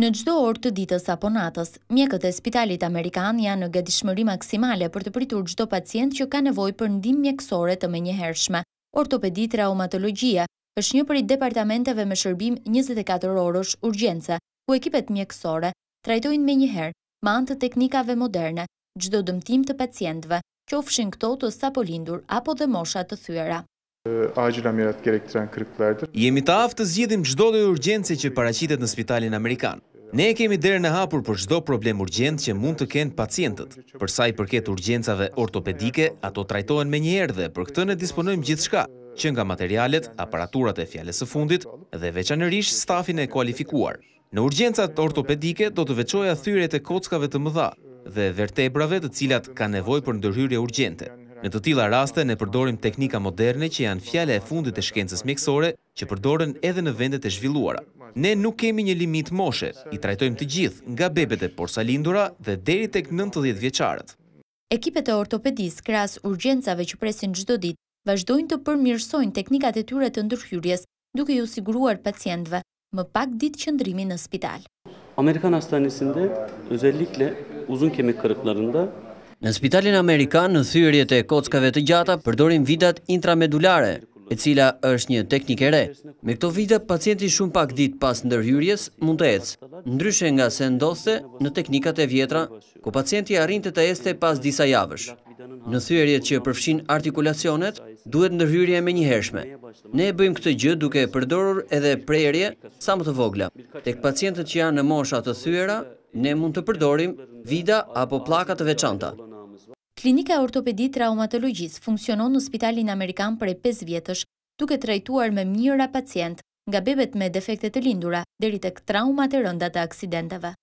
Në gjdo orë të ditës apo natës, mjekët e spitalit Amerikan janë në gëdishmëri maksimale për të pritur gjdo pacient që ka nevoj për ndim mjekësore të menjëhershme. Ortopedi traumatologia është një për i departamenteve me shërbim 24 orësh urgjense, ku ekipet mjekësore trajtojnë me njëherë ma antë të teknikave moderne, gjdo dëmtim të pacientve, që ofshin këto të sapo lindur apo dhe moshat të thyera. Jemi ta aftë të zgjidhim gjdo dhe urgjense që paracitet në spitalin Amerikanë. Ne kemi derë në hapur për shdo problem urgent që mund të kenë pacientët. Përsa i përket urgencave ortopedike, ato trajtojnë me njerë dhe për këtë në disponojmë gjithë shka, që nga materialet, aparaturat e fjallesë fundit dhe veçanërish stafin e kualifikuar. Në urgencat ortopedike do të veqoja thyre e kockave të mëdha dhe vertebrave të cilat ka nevoj për ndërhyrje urgente. Në të tila raste, ne përdorim teknika moderne që janë fjale e fundit e shkencës mjekësore që përdoren edhe në vendet e zhvilluara. Ne nuk kemi një limit moshe, i trajtojmë të gjithë nga bebet e porsalindura dhe deri tek 90 vjeqarët. Ekipet e ortopedis, kras urgencave që presin gjdo dit, vazhdojnë të përmirësojnë teknikat e tyre të ndërhyrjes, duke ju siguruar pacientve më pak ditë qëndrimi në spital. Amerikan hastanesinde, özellikle uzun kemik kërëklarında, Në spitalin Amerikan në thyrjet e kockave të gjata përdorin vidat intramedulare, e cila është një teknik e re. Me këto vida, pacienti shumë pak dit pas ndërhyrjes mund të ecë, ndryshe nga se ndoste në teknikat e vjetra, ku pacienti arrin të të este pas disa javësh. Në thyrjet që përfshin artikulacionet, duhet ndërhyrje me një hershme. Ne e bëjmë këtë gjë duke përdorur edhe prerje sa më të vogla. Tek pacientët që janë në moshat të thyra, ne mund të përdorim vida apo plakat të veçanta. Klinika ortopedi traumatologjis funksionon në spitalin Amerikan për e 5 vjetësh, duke trajtuar me mjëra pacient nga bebet me defektet e lindura, deri të këtraumat e rënda të aksidentave.